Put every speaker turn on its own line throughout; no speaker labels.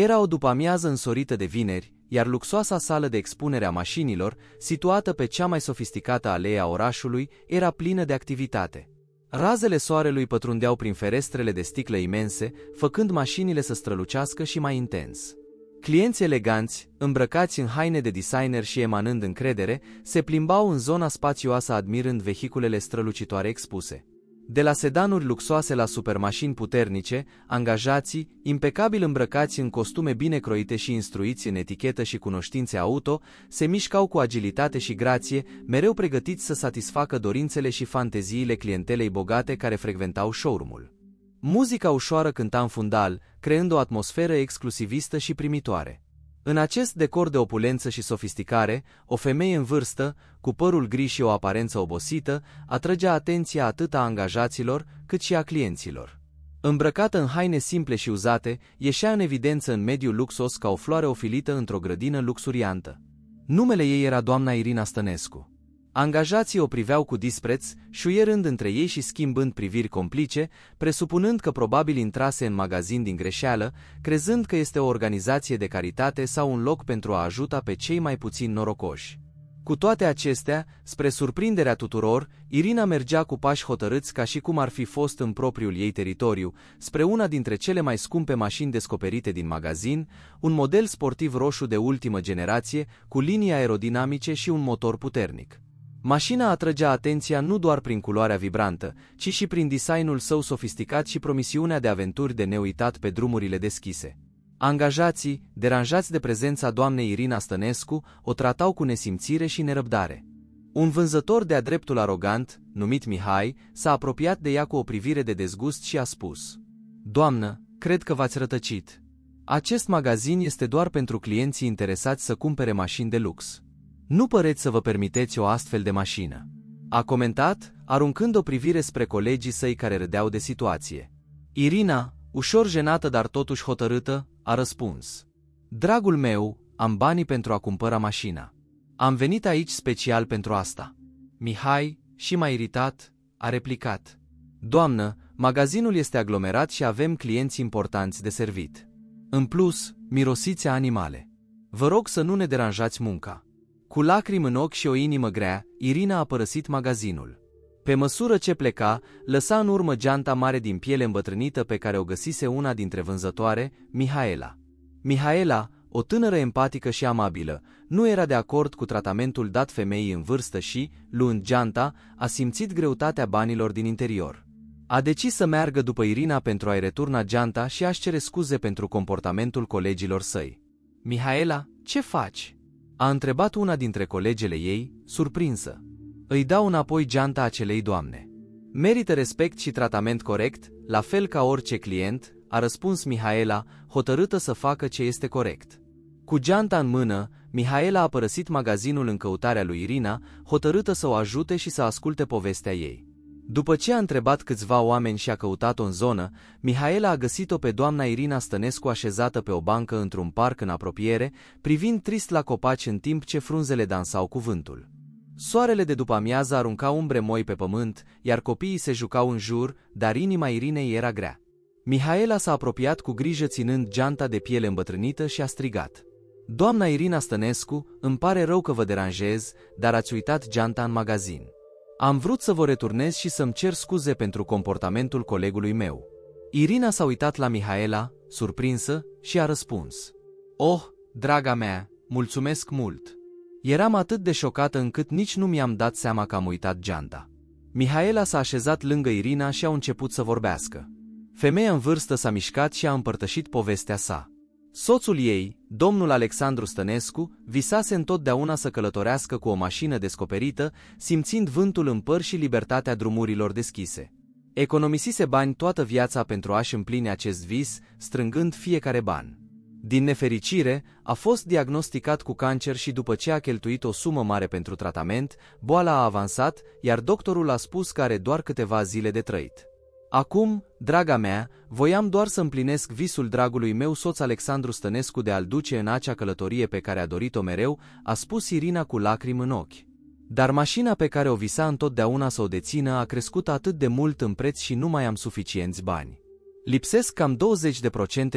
Era o după-amiază însorită de vineri, iar luxoasa sală de expunere a mașinilor, situată pe cea mai sofisticată alee a orașului, era plină de activitate. Razele soarelui pătrundeau prin ferestrele de sticlă imense, făcând mașinile să strălucească și mai intens. Clienți eleganți, îmbrăcați în haine de designer și emanând încredere, se plimbau în zona spațioasă admirând vehiculele strălucitoare expuse. De la sedanuri luxoase la supermașini puternice, angajații, impecabil îmbrăcați în costume bine croite și instruiți în etichetă și cunoștințe auto, se mișcau cu agilitate și grație, mereu pregătiți să satisfacă dorințele și fanteziile clientelei bogate care frecventau showroom-ul. Muzica ușoară cânta în fundal, creând o atmosferă exclusivistă și primitoare. În acest decor de opulență și sofisticare, o femeie în vârstă, cu părul gri și o aparență obosită, atrăgea atenția atât a angajaților, cât și a clienților. Îmbrăcată în haine simple și uzate, ieșea în evidență în mediul luxos ca o floare ofilită într-o grădină luxuriantă. Numele ei era doamna Irina Stănescu. Angajații o priveau cu dispreț, șuierând între ei și schimbând priviri complice, presupunând că probabil intrase în magazin din greșeală, crezând că este o organizație de caritate sau un loc pentru a ajuta pe cei mai puțin norocoși. Cu toate acestea, spre surprinderea tuturor, Irina mergea cu pași hotărâți ca și cum ar fi fost în propriul ei teritoriu, spre una dintre cele mai scumpe mașini descoperite din magazin, un model sportiv roșu de ultimă generație, cu linii aerodinamice și un motor puternic. Mașina atrăgea atenția nu doar prin culoarea vibrantă, ci și prin designul său sofisticat și promisiunea de aventuri de neuitat pe drumurile deschise. Angajații, deranjați de prezența doamnei Irina Stănescu, o tratau cu nesimțire și nerăbdare. Un vânzător de-a dreptul arogant, numit Mihai, s-a apropiat de ea cu o privire de dezgust și a spus Doamnă, cred că v-ați rătăcit. Acest magazin este doar pentru clienții interesați să cumpere mașini de lux. Nu păreți să vă permiteți o astfel de mașină. A comentat, aruncând o privire spre colegii săi care râdeau de situație. Irina, ușor jenată dar totuși hotărâtă, a răspuns. Dragul meu, am banii pentru a cumpăra mașina. Am venit aici special pentru asta. Mihai, și mai iritat, a replicat. Doamnă, magazinul este aglomerat și avem clienți importanți de servit. În plus, mirosiți animale. Vă rog să nu ne deranjați munca. Cu lacrimi în ochi și o inimă grea, Irina a părăsit magazinul. Pe măsură ce pleca, lăsa în urmă geanta mare din piele îmbătrânită pe care o găsise una dintre vânzătoare, Mihaela. Mihaela, o tânără empatică și amabilă, nu era de acord cu tratamentul dat femeii în vârstă și, luând geanta, a simțit greutatea banilor din interior. A decis să meargă după Irina pentru a-i returna geanta și a-și cere scuze pentru comportamentul colegilor săi. Mihaela, ce faci?" A întrebat una dintre colegele ei, surprinsă. Îi dau înapoi geanta acelei doamne. Merită respect și tratament corect, la fel ca orice client, a răspuns Mihaela, hotărâtă să facă ce este corect. Cu geanta în mână, Mihaela a părăsit magazinul în căutarea lui Irina, hotărâtă să o ajute și să asculte povestea ei. După ce a întrebat câțiva oameni și a căutat-o în zonă, Mihaela a găsit-o pe doamna Irina Stănescu așezată pe o bancă într-un parc în apropiere, privind trist la copaci în timp ce frunzele dansau cu vântul. Soarele de după amiază arunca umbre moi pe pământ, iar copiii se jucau în jur, dar inima Irinei era grea. Mihaela s-a apropiat cu grijă ținând geanta de piele îmbătrânită și a strigat. Doamna Irina Stănescu, îmi pare rău că vă deranjez, dar ați uitat geanta în magazin. Am vrut să vă returnez și să-mi cer scuze pentru comportamentul colegului meu. Irina s-a uitat la Mihaela, surprinsă, și a răspuns. Oh, draga mea, mulțumesc mult! Eram atât de șocată încât nici nu mi-am dat seama că am uitat geanta. Mihaela s-a așezat lângă Irina și au început să vorbească. Femeia în vârstă s-a mișcat și a împărtășit povestea sa. Soțul ei, domnul Alexandru Stănescu, visase întotdeauna să călătorească cu o mașină descoperită, simțind vântul în păr și libertatea drumurilor deschise. Economisise bani toată viața pentru a-și împlini acest vis, strângând fiecare ban. Din nefericire, a fost diagnosticat cu cancer și după ce a cheltuit o sumă mare pentru tratament, boala a avansat, iar doctorul a spus că are doar câteva zile de trăit. Acum, draga mea, voiam doar să împlinesc visul dragului meu soț Alexandru Stănescu de a-l duce în acea călătorie pe care a dorit-o mereu, a spus Irina cu lacrimi în ochi. Dar mașina pe care o visa întotdeauna să o dețină a crescut atât de mult în preț și nu mai am suficienți bani. Lipsesc cam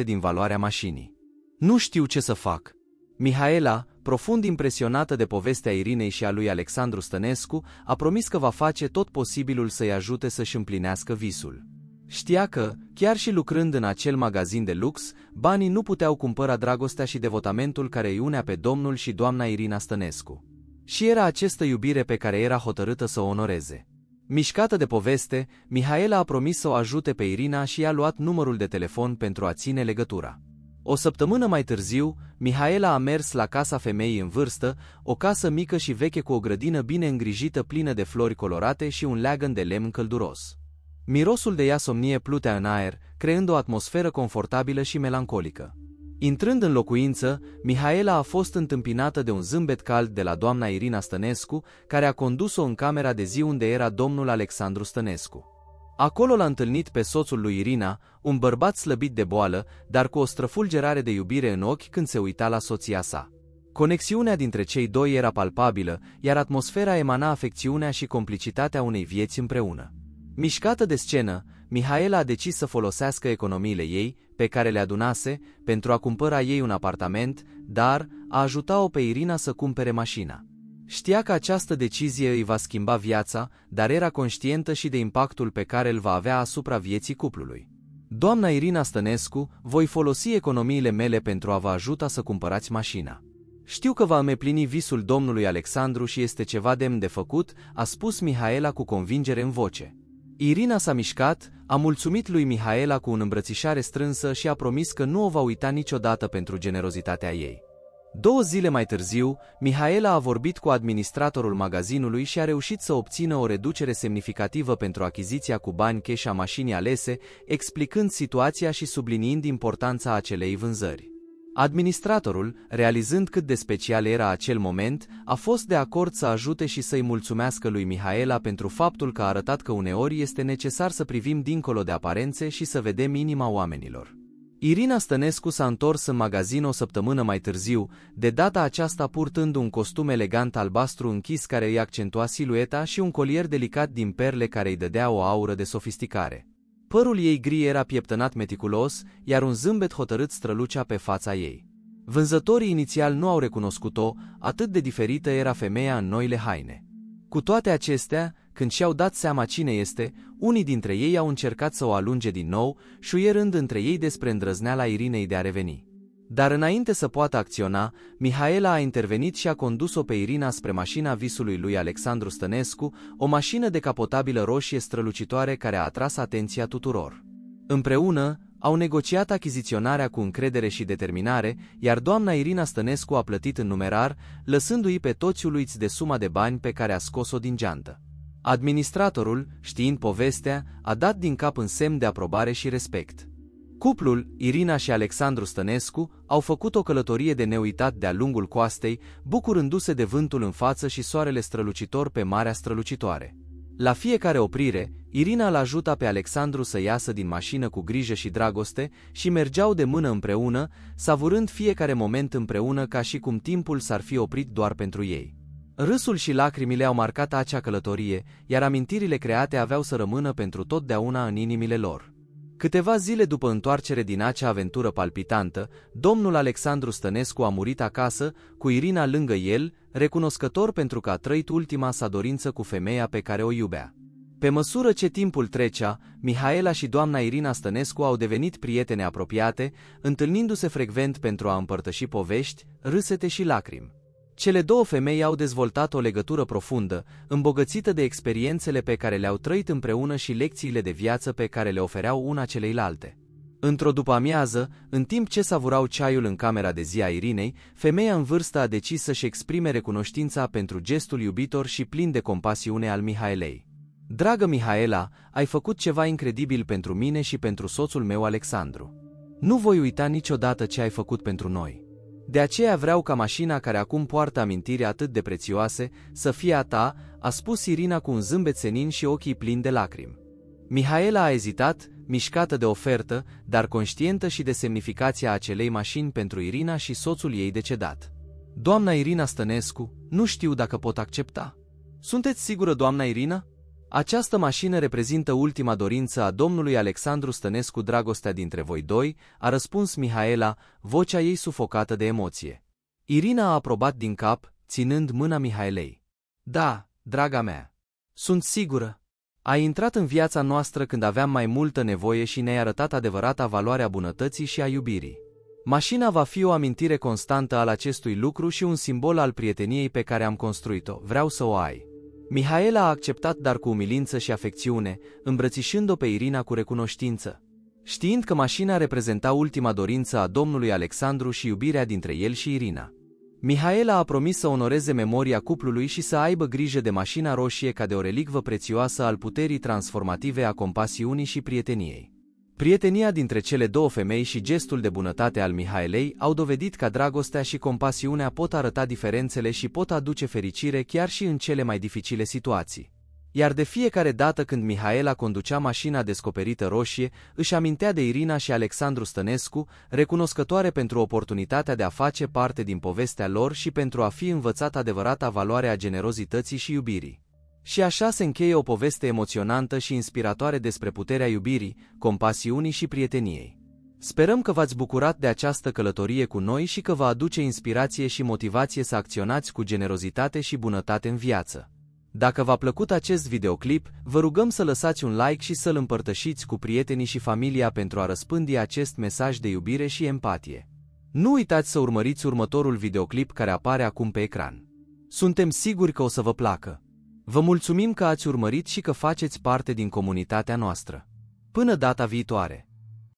20% din valoarea mașinii. Nu știu ce să fac. Mihaela, profund impresionată de povestea Irinei și a lui Alexandru Stănescu, a promis că va face tot posibilul să-i ajute să-și împlinească visul. Știa că, chiar și lucrând în acel magazin de lux, banii nu puteau cumpăra dragostea și devotamentul care îi unea pe domnul și doamna Irina Stănescu. Și era această iubire pe care era hotărâtă să o onoreze. Mișcată de poveste, Mihaela a promis să o ajute pe Irina și i-a luat numărul de telefon pentru a ține legătura. O săptămână mai târziu, Mihaela a mers la casa femeii în vârstă, o casă mică și veche cu o grădină bine îngrijită plină de flori colorate și un leagăn de lemn călduros. Mirosul de iasomnie plutea în aer, creând o atmosferă confortabilă și melancolică. Intrând în locuință, Mihaela a fost întâmpinată de un zâmbet cald de la doamna Irina Stănescu, care a condus-o în camera de zi unde era domnul Alexandru Stănescu. Acolo l-a întâlnit pe soțul lui Irina, un bărbat slăbit de boală, dar cu o străfulgerare de iubire în ochi când se uita la soția sa. Conexiunea dintre cei doi era palpabilă, iar atmosfera emana afecțiunea și complicitatea unei vieți împreună. Mișcată de scenă, Mihaela a decis să folosească economiile ei, pe care le adunase, pentru a cumpăra ei un apartament, dar a ajuta-o pe Irina să cumpere mașina. Știa că această decizie îi va schimba viața, dar era conștientă și de impactul pe care îl va avea asupra vieții cuplului. Doamna Irina Stănescu, voi folosi economiile mele pentru a vă ajuta să cumpărați mașina. Știu că va împlini visul domnului Alexandru și este ceva demn de făcut, a spus Mihaela cu convingere în voce. Irina s-a mișcat, a mulțumit lui Mihaela cu un îmbrățișare strânsă și a promis că nu o va uita niciodată pentru generozitatea ei. Două zile mai târziu, Mihaela a vorbit cu administratorul magazinului și a reușit să obțină o reducere semnificativă pentru achiziția cu bani cash a mașinii alese, explicând situația și subliniind importanța acelei vânzări. Administratorul, realizând cât de special era acel moment, a fost de acord să ajute și să-i mulțumească lui Mihaela pentru faptul că a arătat că uneori este necesar să privim dincolo de aparențe și să vedem inima oamenilor. Irina Stănescu s-a întors în magazin o săptămână mai târziu, de data aceasta purtând un costum elegant albastru închis care îi accentua silueta și un colier delicat din perle care îi dădea o aură de sofisticare. Părul ei gri era pieptănat meticulos, iar un zâmbet hotărât strălucea pe fața ei. Vânzătorii inițial nu au recunoscut-o, atât de diferită era femeia în noile haine. Cu toate acestea, când și-au dat seama cine este, unii dintre ei au încercat să o alunge din nou, șuierând între ei despre îndrăzneala Irinei de a reveni. Dar înainte să poată acționa, Mihaela a intervenit și a condus-o pe Irina spre mașina visului lui Alexandru Stănescu, o mașină decapotabilă roșie strălucitoare care a atras atenția tuturor. Împreună, au negociat achiziționarea cu încredere și determinare, iar doamna Irina Stănescu a plătit în numerar, lăsându-i pe toți uluiți de suma de bani pe care a scos-o din geantă. Administratorul, știind povestea, a dat din cap în semn de aprobare și respect. Cuplul, Irina și Alexandru Stănescu, au făcut o călătorie de neuitat de-a lungul coastei, bucurându-se de vântul în față și soarele strălucitor pe marea strălucitoare. La fiecare oprire, Irina l ajuta pe Alexandru să iasă din mașină cu grijă și dragoste și mergeau de mână împreună, savurând fiecare moment împreună ca și cum timpul s-ar fi oprit doar pentru ei. Râsul și lacrimile au marcat acea călătorie, iar amintirile create aveau să rămână pentru totdeauna în inimile lor. Câteva zile după întoarcere din acea aventură palpitantă, domnul Alexandru Stănescu a murit acasă, cu Irina lângă el, recunoscător pentru că a trăit ultima sa dorință cu femeia pe care o iubea. Pe măsură ce timpul trecea, Mihaela și doamna Irina Stănescu au devenit prietene apropiate, întâlnindu-se frecvent pentru a împărtăși povești, râsete și lacrimi. Cele două femei au dezvoltat o legătură profundă, îmbogățită de experiențele pe care le-au trăit împreună și lecțiile de viață pe care le ofereau una celeilalte. Într-o după-amiază, în timp ce savurau ceaiul în camera de zi a Irinei, femeia în vârstă a decis să-și exprime recunoștința pentru gestul iubitor și plin de compasiune al Mihaelei. Dragă Mihaela, ai făcut ceva incredibil pentru mine și pentru soțul meu Alexandru. Nu voi uita niciodată ce ai făcut pentru noi. De aceea vreau ca mașina care acum poartă amintiri atât de prețioase să fie a ta, a spus Irina cu un zâmbet senin și ochii plini de lacrimi. Mihaela a ezitat, mișcată de ofertă, dar conștientă și de semnificația acelei mașini pentru Irina și soțul ei decedat. Doamna Irina Stănescu, nu știu dacă pot accepta. Sunteți sigură, doamna Irina? Această mașină reprezintă ultima dorință a domnului Alexandru Stănescu dragostea dintre voi doi, a răspuns Mihaela, vocea ei sufocată de emoție. Irina a aprobat din cap, ținând mâna Mihaelei. Da, draga mea. Sunt sigură. Ai intrat în viața noastră când aveam mai multă nevoie și ne-ai arătat adevărata valoare a bunătății și a iubirii. Mașina va fi o amintire constantă al acestui lucru și un simbol al prieteniei pe care am construit-o. Vreau să o ai. Mihaela a acceptat dar cu umilință și afecțiune, îmbrățișând-o pe Irina cu recunoștință. Știind că mașina reprezenta ultima dorință a domnului Alexandru și iubirea dintre el și Irina. Mihaela a promis să onoreze memoria cuplului și să aibă grijă de mașina roșie ca de o relicvă prețioasă al puterii transformative a compasiunii și prieteniei. Prietenia dintre cele două femei și gestul de bunătate al Mihaelei au dovedit că dragostea și compasiunea pot arăta diferențele și pot aduce fericire chiar și în cele mai dificile situații. Iar de fiecare dată când Mihaela conducea mașina descoperită roșie, își amintea de Irina și Alexandru Stănescu, recunoscătoare pentru oportunitatea de a face parte din povestea lor și pentru a fi învățat adevărata valoare a generozității și iubirii. Și așa se încheie o poveste emoționantă și inspiratoare despre puterea iubirii, compasiunii și prieteniei. Sperăm că v-ați bucurat de această călătorie cu noi și că vă aduce inspirație și motivație să acționați cu generozitate și bunătate în viață. Dacă v-a plăcut acest videoclip, vă rugăm să lăsați un like și să-l împărtășiți cu prietenii și familia pentru a răspândi acest mesaj de iubire și empatie. Nu uitați să urmăriți următorul videoclip care apare acum pe ecran. Suntem siguri că o să vă placă! Vă mulțumim că ați urmărit și că faceți parte din comunitatea noastră. Până data viitoare!